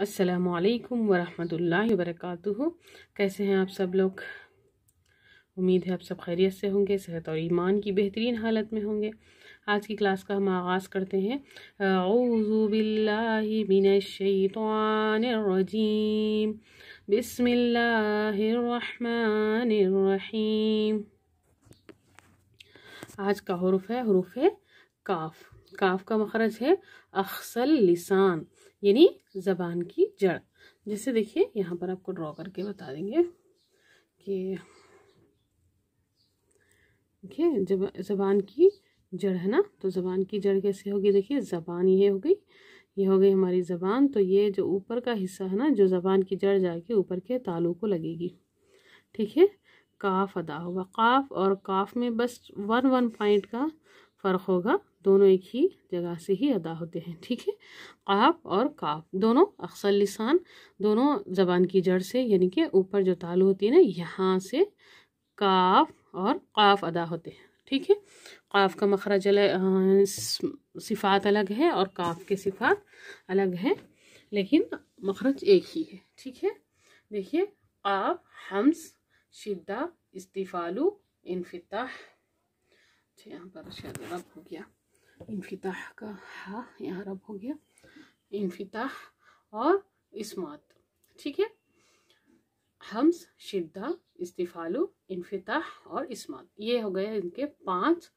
असलकम वरहमल वरक कैसे हैं आप सब लोग उम्मीद है आप सब खैरियत से होंगे सेहत और ईमान की बेहतरीन हालत में होंगे आज की क्लास का हम आगाज़ करते हैं अज़ुबिल्लाशतवानरजीम बसमीम आज का हरूफ है हरूफ है काफ काफ का मखरज है अक्सल लिसान यानी ज़बान की जड़ जैसे देखिए यहाँ पर आपको ड्रॉ करके बता देंगे कि देखिए जब जबान की जड़ है ना तो ज़बान की जड़ कैसे होगी देखिए ज़बान ये हो गई ये हो गई हमारी ज़बान तो ये जो ऊपर का हिस्सा है ना जो ज़बान की जड़ जाके ऊपर के तालू को लगेगी ठीक है काफ अदा होगा काफ और काफ में बस वन वन पॉइंट का फ़र्क होगा दोनों एक ही जगह से ही अदा होते हैं ठीक है काफ और काफ दोनों अक्सर लिसान दोनों ज़बान की जड़ से यानी कि ऊपर जो तालु होती है ना यहाँ से काफ और काफ अदा होते हैं ठीक है काफ का मखरज अलग सिफात अलग है और काफ के सिफात अलग हैं लेकिन मखरज एक ही है ठीक है देखिए काफ हम्स शिद्दा इस्तीफ़ालू इनफिताह अच्छा यहाँ पर शायद रब हो गया इनफिताह का हा यहाँ रब हो गया इनफिताह और इसमात ठीक है हम्स शिद्दा इस्तीफालू इनफिताह और इसमात ये हो गए इनके पांच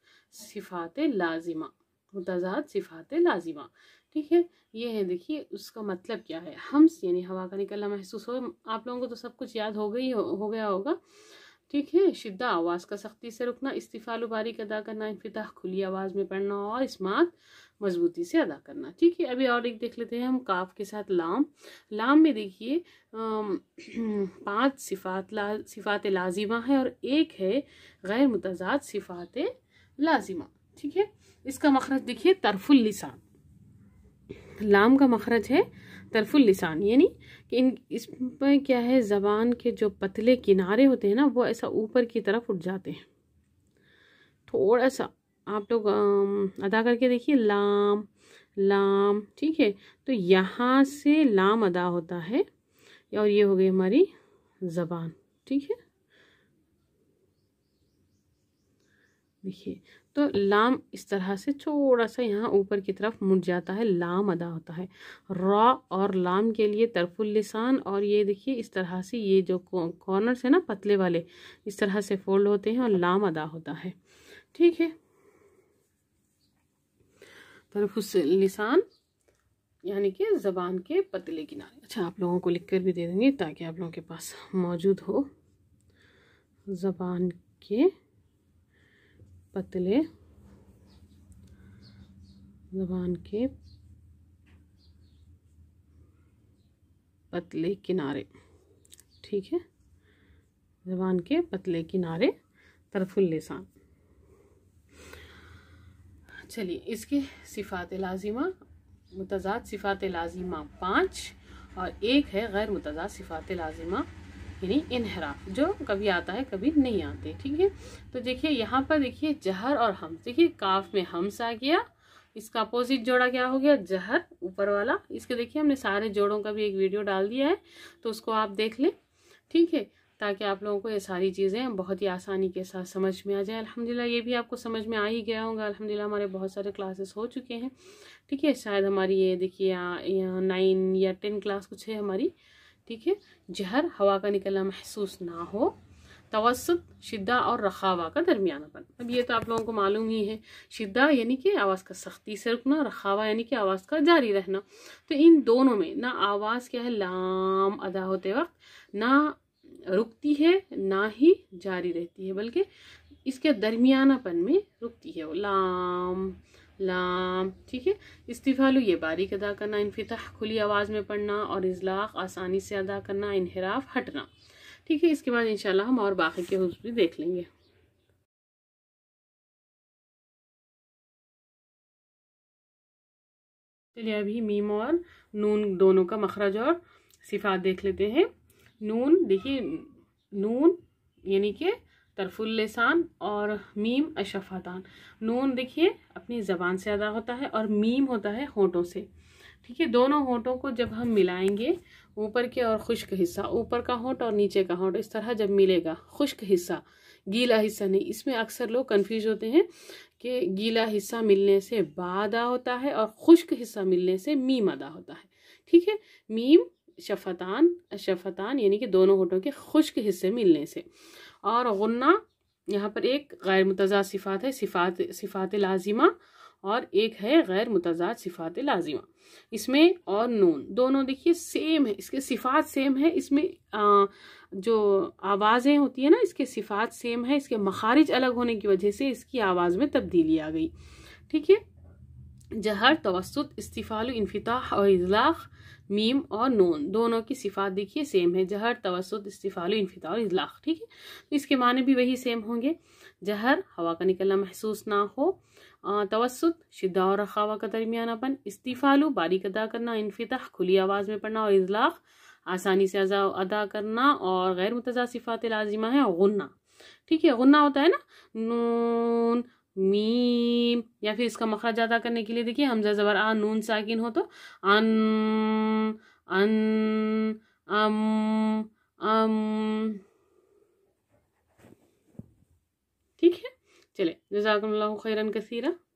सिफात लाजिमा मुतजाद सिफात लाजिमा ठीक है ये है देखिए उसका मतलब क्या है हम्स यानी हवा का निकलना महसूस हो आप लोगों को तो सब कुछ याद हो गई हो, हो गया होगा ठीक है शिद्दा आवाज़ का सख्ती से रुकना इस्तीफ़ाल का अदा करना इनफिता खुली आवाज़ में पढ़ना और इसमात मजबूती से अदा करना ठीक है अभी और एक देख लेते हैं हम काफ के साथ लाम लाम में देखिए पांच सिफात ला सिफात लाजिमा है और एक है गैर मुतजाद सिफात लाजिमा ठीक है इसका मखरज देखिए तरफुल लिसान लाम का मखरज है तरफुल लिसान यानी कि इन इस पर क्या है ज़बान के जो पतले किनारे होते हैं ना वो ऐसा ऊपर की तरफ उठ जाते हैं थोड़ा सा आप लोग अदा करके देखिए लाम लाम ठीक है तो यहाँ से लाम अदा होता है और ये हो गई हमारी ज़बान ठीक है देखिए तो लाम इस तरह से थोड़ा सा यहाँ ऊपर की तरफ मुड़ जाता है लाम अदा होता है रॉ और लाम के लिए तरफुल्लिसान और ये देखिए इस तरह से ये जो कॉर्नर्स है ना पतले वाले इस तरह से फोल्ड होते हैं और लाम अदा होता है ठीक है तरफुल्लिसान यानी कि ज़बान के पतले किनारे अच्छा आप लोगों को लिख कर भी दे देंगे ताकि आप लोगों के पास मौजूद हो ज़बान के पतले जबान के पतले किनारे ठीक है जबान के पतले किनारे तरफुल लिसान चलिए इसके सिफ़ात लाजिमा मुतजाद सिफ़ात लाजिमा पाँच और एक है गैर मुतजाद सिफ़ात लाजिमा यानी इनहराफ जो कभी आता है कभी नहीं आते ठीक है तो देखिए यहाँ पर देखिए जहर और हम देखिए काफ में हम्स आ गया इसका अपोजिट जोड़ा क्या हो गया जहर ऊपर वाला इसके देखिए हमने सारे जोड़ों का भी एक वीडियो डाल दिया है तो उसको आप देख लें ठीक है ताकि आप लोगों को ये सारी चीज़ें बहुत ही आसानी के साथ समझ में आ जाए अल्हम्दुलिल्लाह ये भी आपको समझ में आ ही गया होगा अल्हम्दुलिल्लाह हमारे बहुत सारे क्लासेस हो चुके हैं ठीक है शायद हमारी ये देखिए नाइन या टेन क्लास कुछ है हमारी ठीक है जहर हवा का निकलना महसूस ना हो तवसत शिद्दा और रखावा का दरमियानापन अब ये तो आप लोगों को मालूम ही है शिद्दा यानी कि आवाज़ का सख्ती से रुकना रखावा यानी कि आवाज़ का जारी रहना तो इन दोनों में ना आवाज़ क्या है लाम अदा होते वक्त ना रुकती है ना ही जारी रहती है बल्कि इसके दरमियानापन में रुकती है वो लाम लाम ठीक है इस्तीफालु ये बारीक अदा करना इनफिताह खुली आवाज़ में पढ़ना और इजलाक आसानी से अदा करना इनहराफ हटना ठीक है इसके बाद इंशाल्लाह हम और बाकी के हुस भी देख लेंगे चलिए अभी मीम और नून दोनों का मखरज और सिफात देख लेते हैं नून देखिए नून यानी कि तरफुल लेसान और मीम अशफातान नून देखिए अपनी ज़बान से अदा होता है और मीम होता है होठों से ठीक है दोनों होठों को जब हम मिलाएंगे ऊपर के और खुश्क हिस्सा ऊपर का होठ और नीचे का होठ इस तरह जब मिलेगा खुश्क हिस्सा गीला हिस्सा नहीं इसमें अक्सर लोग कन्फ्यूज होते हैं कि गीला हिस्सा मिलने से बा अदा होता है और खुश्क हिस्सा मिलने से मीम अदा होता है ठीक है मीम शफतान अशफतान यानी कि दोनों होठों के खुश्क हिस्से मिलने से और गुन्ना यहाँ पर एक गैर मुतजाद सिफ़ात है सिफ़ात सिफ़ात लाजिमा और एक है गैर मुतजाद सिफ़ात लाजिमा इसमें और नून दोनों देखिए सेम है इसके सिफ़ात सेम है इसमें आ, जो आवाज़ें होती है ना इसके सिफ़ात सेम है इसके मखारिज अलग होने की वजह से इसकी आवाज़ में तब्दीली आ गई ठीक है जहर तवसत इस्तीफ़ाल इनफिताह और इजलाक मीम और नून दोनों की सिफात देखिए सेम है जहर तवसत इस्तीफ़ाल इनफिता और इजलाक ठीक है तो इसके माने भी वही सेम होंगे जहर हवा का निकलना महसूस ना हो तवसत शिदा और रखावा का दरमियानापन इस्तीफ़ाल बारीक अदा करना इनफिता खुली आवाज़ में पढ़ना और इजलाक आसानी से अदा करना और गैर मुतजा सिफात लाजिमा है और गुन्ना ठीक है गुन्ना होता है ना नून मीम या फिर इसका मखरा ज्यादा करने के लिए देखिए हमजा जबर आ नून साकिन हो तो अन अन अम अम ठीक है चले जजाकल्ला खैरन कसीरा